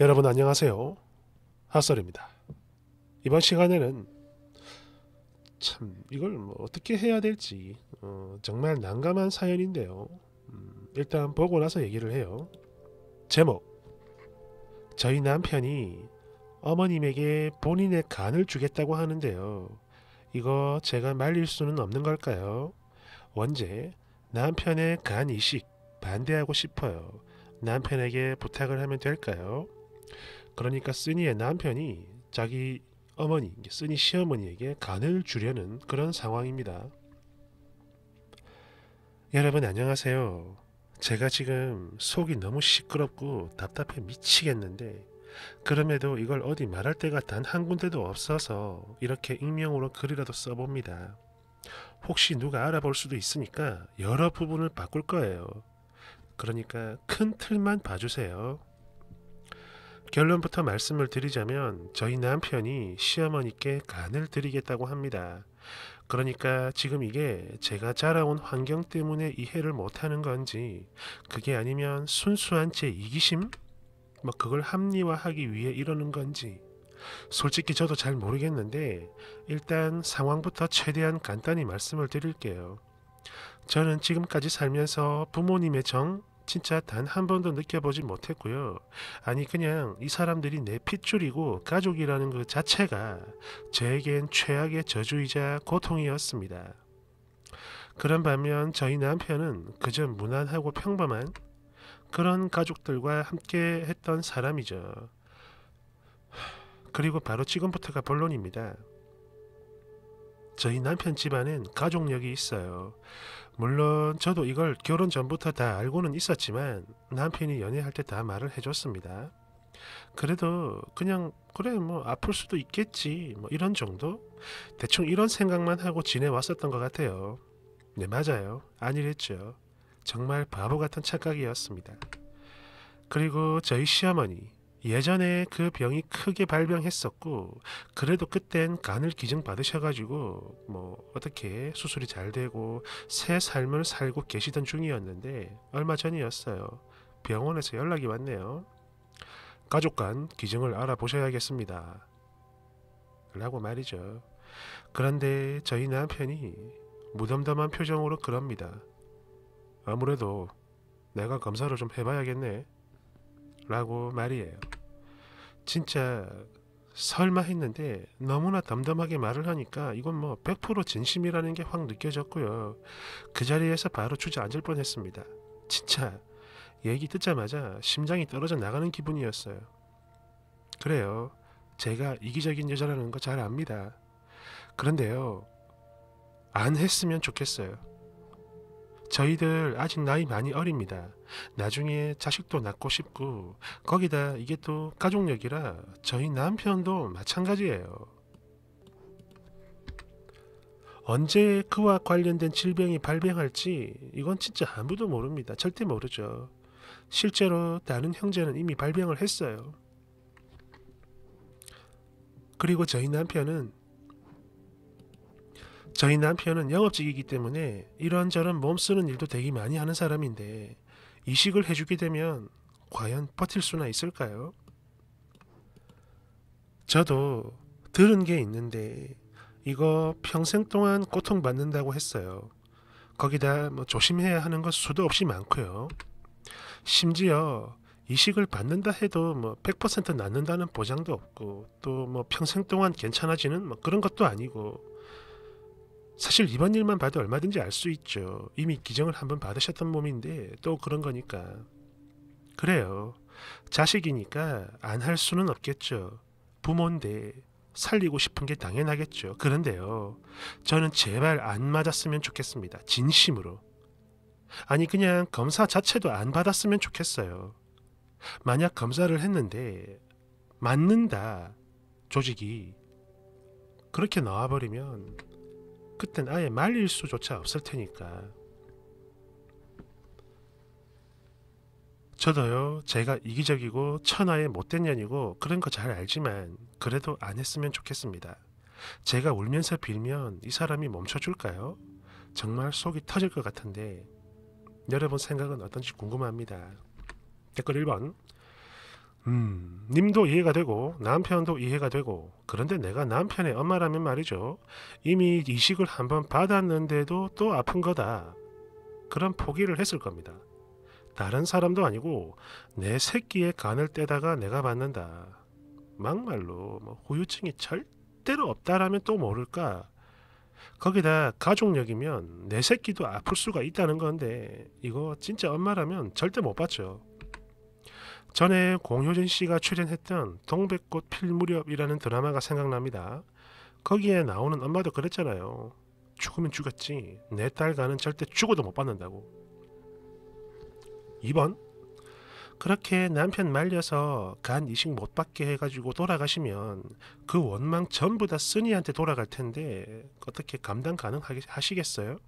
여러분 안녕하세요. 핫설입니다. 이번 시간에는 참 이걸 뭐 어떻게 해야 될지 어, 정말 난감한 사연인데요. 음, 일단 보고 나서 얘기를 해요. 제목 저희 남편이 어머님에게 본인의 간을 주겠다고 하는데요. 이거 제가 말릴 수는 없는 걸까요? 원제 남편의 간 이식 반대하고 싶어요. 남편에게 부탁을 하면 될까요? 그러니까 쓰니의 남편이 자기 어머니, 쓰니 시어머니에게 간을 주려는 그런 상황입니다. 여러분 안녕하세요. 제가 지금 속이 너무 시끄럽고 답답해 미치겠는데 그럼에도 이걸 어디 말할 때가 단 한 군데도 없어서 이렇게 익명으로 글이라도 써봅니다. 혹시 누가 알아볼 수도 있으니까 여러 부분을 바꿀 거예요. 그러니까 큰 틀만 봐주세요. 결론부터 말씀을 드리자면 저희 남편이 시어머니께 간을 드리겠다고 합니다. 그러니까 지금 이게 제가 자라온 환경 때문에 이해를 못하는 건지 그게 아니면 순수한 제 이기심? 뭐 그걸 합리화하기 위해 이러는 건지 솔직히 저도 잘 모르겠는데 일단 상황부터 최대한 간단히 말씀을 드릴게요. 저는 지금까지 살면서 부모님의 정 진짜 단 한 번도 느껴보지 못했고요. 아니 그냥 이 사람들이 내 핏줄이고 가족이라는 그 자체가 저에겐 최악의 저주이자 고통이었습니다. 그런 반면 저희 남편은 그저 무난하고 평범한 그런 가족들과 함께 했던 사람이죠. 그리고 바로 지금부터가 본론입니다. 저희 남편 집안엔 가족력이 있어요. 물론 저도 이걸 결혼 전부터 다 알고는 있었지만 남편이 연애할 때 다 말을 해줬습니다. 그래도 그냥 그래 뭐 아플 수도 있겠지 뭐 이런 정도 대충 이런 생각만 하고 지내왔었던 것 같아요. 네 맞아요. 아니랬죠. 정말 바보 같은 착각이었습니다. 그리고 저희 시어머니 예전에 그 병이 크게 발병했었고 그래도 그땐 간을 기증 받으셔가지고 뭐 어떻게 수술이 잘 되고 새 삶을 살고 계시던 중이었는데 얼마 전이었어요. 병원에서 연락이 왔네요. 가족 간 기증을 알아보셔야겠습니다. 라고 말이죠. 그런데 저희 남편이 무덤덤한 표정으로 그럽니다. 아무래도 내가 검사를 좀 해봐야겠네. 라고 말이에요. 진짜 설마 했는데 너무나 덤덤하게 말을 하니까 이건 뭐 100% 진심이라는 게 확 느껴졌고요. 그 자리에서 바로 주저앉을 뻔했습니다. 진짜 얘기 듣자마자 심장이 떨어져 나가는 기분이었어요. 그래요. 제가 이기적인 여자라는 거 잘 압니다. 그런데요. 안 했으면 좋겠어요. 저희들 아직 나이 많이 어립니다. 나중에 자식도 낳고 싶고 거기다 이게 또 가족력이라 저희 남편도 마찬가지예요. 언제 그와 관련된 질병이 발병할지 이건 진짜 아무도 모릅니다. 절대 모르죠. 실제로 다른 형제는 이미 발병을 했어요. 그리고 저희 남편은 저희 남편은 영업직이기 때문에 이런저런 몸쓰는 일도 되게 많이 하는 사람인데 이식을 해주게 되면 과연 버틸 수나 있을까요? 저도 들은 게 있는데 이거 평생 동안 고통받는다고 했어요. 거기다 뭐 조심해야 하는 것 수도 없이 많고요. 심지어 이식을 받는다 해도 뭐 100% 낫는다는 보장도 없고 또 뭐 평생 동안 괜찮아지는 뭐 그런 것도 아니고 사실 이번 일만 봐도 얼마든지 알 수 있죠. 이미 기정을 한번 받으셨던 몸인데 또 그런 거니까. 그래요. 자식이니까 안 할 수는 없겠죠. 부모인데 살리고 싶은 게 당연하겠죠. 그런데요. 저는 제발 안 맞았으면 좋겠습니다. 진심으로. 아니 그냥 검사 자체도 안 받았으면 좋겠어요. 만약 검사를 했는데 맞는다. 조직이 그렇게 나와버리면 그땐 아예 말릴 수조차 없을 테니까. 저도요, 제가 이기적이고 천하의 못된 년이고 그런 거 잘 알지만 그래도 안 했으면 좋겠습니다. 제가 울면서 빌면 이 사람이 멈춰줄까요? 정말 속이 터질 것 같은데 여러분 생각은 어떤지 궁금합니다. 댓글 1번 음, 님도 이해가 되고 남편도 이해가 되고 그런데 내가 남편의 엄마라면 말이죠. 이미 이식을 한 번 받았는데도 또 아픈 거다. 그런 포기를 했을 겁니다. 다른 사람도 아니고 내 새끼의 간을 떼다가 내가 받는다. 막말로 뭐 후유증이 절대로 없다라면 또 모를까. 거기다 가족력이면 내 새끼도 아플 수가 있다는 건데 이거 진짜 엄마라면 절대 못 받죠. 전에 공효진 씨가 출연했던 동백꽃 필 무렵이라는 드라마가 생각납니다. 거기에 나오는 엄마도 그랬잖아요. 죽으면 죽었지. 내 딸과는 절대 죽어도 못 받는다고. 2번. 그렇게 남편 말려서 간 이식 못 받게 해가지고 돌아가시면 그 원망 전부 다 쓰니한테 돌아갈 텐데 어떻게 감당 가능하시겠어요?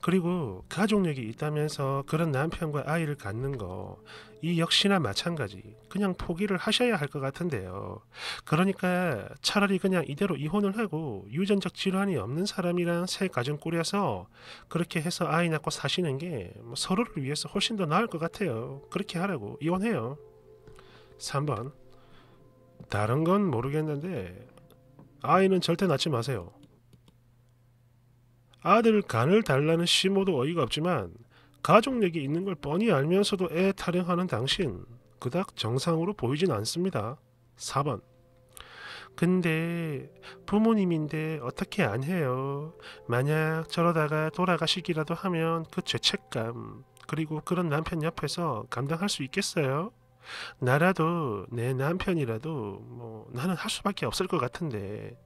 그리고 가족력이 있다면서 그런 남편과 아이를 갖는 거, 이 역시나 마찬가지. 그냥 포기를 하셔야 할 것 같은데요. 그러니까 차라리 그냥 이대로 이혼을 하고 유전적 질환이 없는 사람이랑 새 가정 꾸려서 그렇게 해서 아이 낳고 사시는 게 뭐 서로를 위해서 훨씬 더 나을 것 같아요. 그렇게 하라고 이혼해요. 3번. 다른 건 모르겠는데 아이는 절대 낳지 마세요. 아들 간을 달라는 시모도 어이가 없지만 가족 력이 있는 걸 뻔히 알면서도 애 타령하는 당신 그닥 정상으로 보이진 않습니다. 4번 근데 부모님인데 어떻게 안 해요? 만약 저러다가 돌아가시기라도 하면 그 죄책감 그리고 그런 남편 옆에서 감당할 수 있겠어요? 나라도 내 남편이라도 뭐 나는 할 수밖에 없을 것 같은데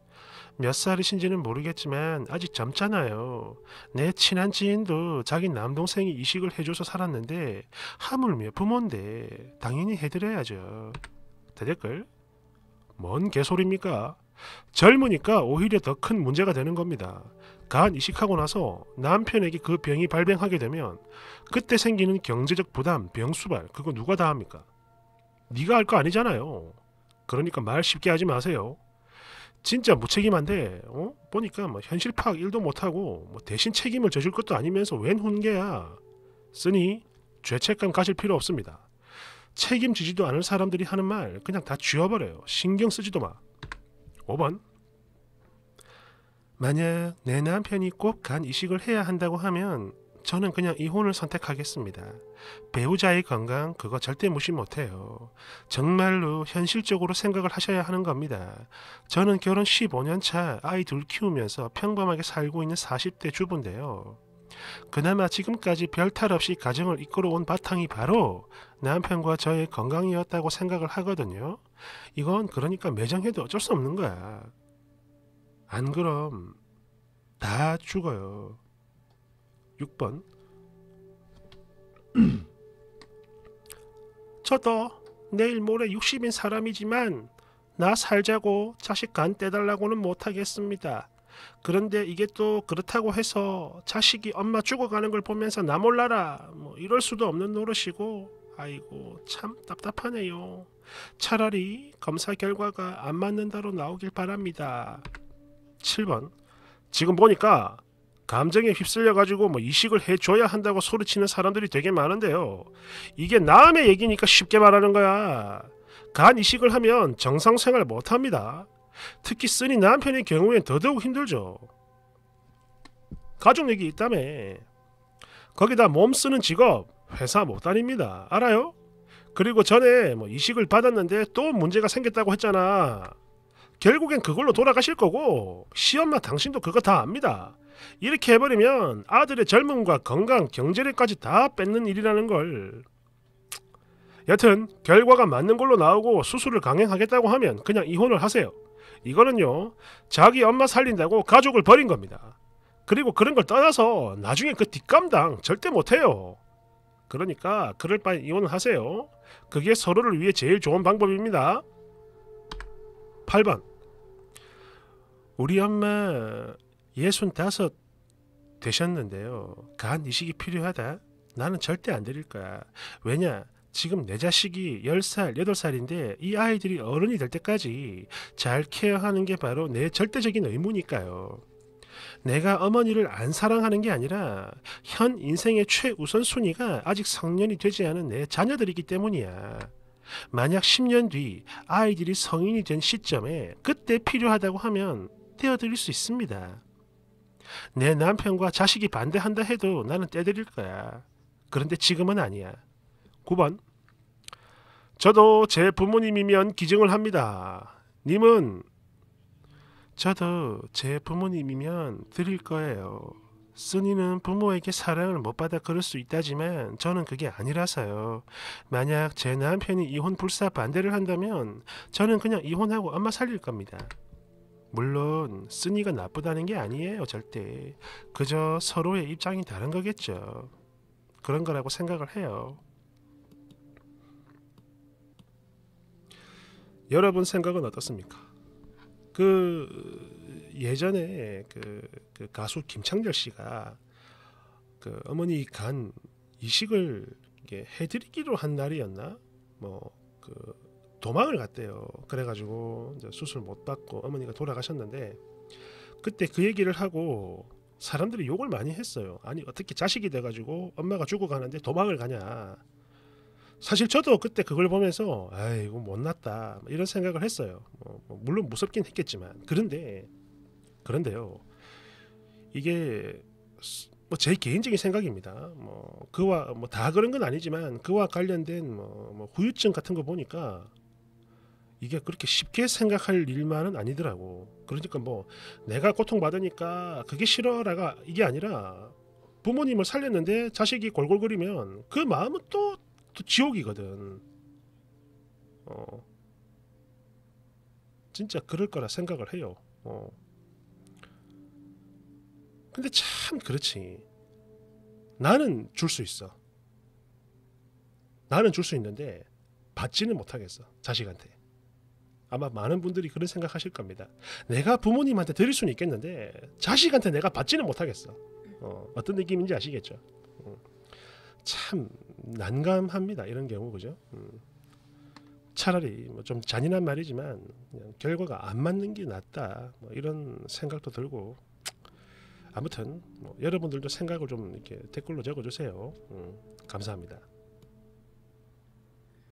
몇 살이신지는 모르겠지만 아직 젊잖아요. 내 친한 지인도 자기 남동생이 이식을 해줘서 살았는데 하물며 부모인데 당연히 해드려야죠. 대댓글 뭔 개소리입니까? 젊으니까 오히려 더 큰 문제가 되는 겁니다. 간 이식하고 나서 남편에게 그 병이 발병하게 되면 그때 생기는 경제적 부담, 병수발 그거 누가 다 합니까? 네가 할 거 아니잖아요. 그러니까 말 쉽게 하지 마세요. 진짜 무책임한데 뭐 어? 보니까 뭐 현실 파악 1도 못하고 뭐 대신 책임을 져줄 것도 아니면서 웬 훈계야 쓰니 죄책감 가실 필요 없습니다 책임지지도 않을 사람들이 하는 말 그냥 다 쥐어버려요 신경 쓰지도 마 5번 만약 내 남편이 꼭 간 이식을 해야 한다고 하면 저는 그냥 이혼을 선택하겠습니다. 배우자의 건강 그거 절대 무시 못해요. 정말로 현실적으로 생각을 하셔야 하는 겁니다. 저는 결혼 15년 차 아이 둘 키우면서 평범하게 살고 있는 40대 주부인데요. 그나마 지금까지 별탈 없이 가정을 이끌어온 바탕이 바로 남편과 저의 건강이었다고 생각을 하거든요. 이건 그러니까 매장해도 어쩔 수 없는 거야. 안 그럼 다 죽어요. 6번 저도 내일 모레 60인 사람이지만 나 살자고 자식 간 떼달라고는 못하겠습니다. 그런데 이게 또 그렇다고 해서 자식이 엄마 죽어가는 걸 보면서 나 몰라라 뭐 이럴 수도 없는 노릇이고 아이고 참 답답하네요. 차라리 검사 결과가 안 맞는다로 나오길 바랍니다. 7번 지금 보니까 감정에 휩쓸려 가지고 뭐 이식을 해줘야 한다고 소리치는 사람들이 되게 많은데요. 이게 남의 얘기니까 쉽게 말하는 거야. 간 이식을 하면 정상 생활 못합니다. 특히 쓰니 남편의 경우엔 더더욱 힘들죠. 가족 얘기 있다며. 거기다 몸 쓰는 직업 회사 못 다닙니다. 알아요? 그리고 전에 뭐 이식을 받았는데 또 문제가 생겼다고 했잖아. 결국엔 그걸로 돌아가실 거고 시엄마 당신도 그거 다 압니다. 이렇게 해버리면 아들의 젊음과 건강, 경제력까지 다 뺏는 일이라는 걸. 여튼 결과가 맞는 걸로 나오고 수술을 강행하겠다고 하면 그냥 이혼을 하세요. 이거는요 자기 엄마 살린다고 가족을 버린 겁니다. 그리고 그런 걸 떠나서 나중에 그 뒷감당 절대 못해요. 그러니까 그럴 바에 이혼을 하세요. 그게 서로를 위해 제일 좋은 방법입니다. 8번 우리 엄마 65 되셨는데요. 간 이식이 필요하다. 나는 절대 안 드릴 거야. 왜냐? 지금 내 자식이 10살, 8살인데 이 아이들이 어른이 될 때까지 잘 케어하는 게 바로 내 절대적인 의무니까요. 내가 어머니를 안 사랑하는 게 아니라 현 인생의 최우선 순위가 아직 성년이 되지 않은 내 자녀들이기 때문이야. 만약 10년 뒤 아이들이 성인이 된 시점에 그때 필요하다고 하면 떼어드릴 수 있습니다. 내 남편과 자식이 반대한다 해도 나는 떼드릴 거야. 그런데 지금은 아니야. 9번. 저도 제 부모님이면 기증을 합니다. 님은 저도 제 부모님이면 드릴 거예요. 쓰이는 부모에게 사랑을 못 받아 그럴 수 있다지만 저는 그게 아니라서요. 만약 제 남편이 이혼 불사 반대를 한다면 저는 그냥 이혼하고 엄마 살릴 겁니다. 물론 쓰니가 나쁘다는 게 아니에요 절대 그저 서로의 입장이 다른 거겠죠 그런 거라고 생각을 해요 여러분 생각은 어떻습니까 그 예전에 그, 그 가수 김창렬 씨가 그 어머니 간 이식을 해드리기로 한 날이었나 뭐그 도망을 갔대요. 그래가지고 이제 수술 못 받고 어머니가 돌아가셨는데 그때 그 얘기를 하고 사람들이 욕을 많이 했어요. 아니 어떻게 자식이 돼가지고 엄마가 죽어가는데 도망을 가냐. 사실 저도 그때 그걸 보면서 아이고 못났다 뭐 이런 생각을 했어요. 뭐, 뭐, 물론 무섭긴 했겠지만 그런데 그런데요 이게 뭐제 개인적인 생각입니다. 뭐 그와 뭐 다 그런 건 아니지만 그와 관련된 뭐, 뭐 후유증 같은 거 보니까 이게 그렇게 쉽게 생각할 일만은 아니더라고. 그러니까 뭐 내가 고통받으니까 그게 싫어라가 이게 아니라 부모님을 살렸는데 자식이 골골거리면 그 마음은 또, 또 지옥이거든. 어. 진짜 그럴 거라 생각을 해요. 어. 근데 참 그렇지. 나는 줄 수 있어. 나는 줄 수 있는데 받지는 못하겠어. 자식한테. 아마 많은 분들이 그런 생각하실 겁니다. 내가 부모님한테 드릴 수는 있겠는데 자식한테 내가 받지는 못하겠어. 어, 떤 느낌인지 아시겠죠? 어. 참 난감합니다. 이런 경우 그죠? 음. 차라리 뭐좀 잔인한 말이지만 결과가 안 맞는 게 낫다. 뭐 이런 생각도 들고 아무튼 뭐 여러분들도 생각을 좀 이렇게 댓글로 적어주세요. 음, 감사합니다.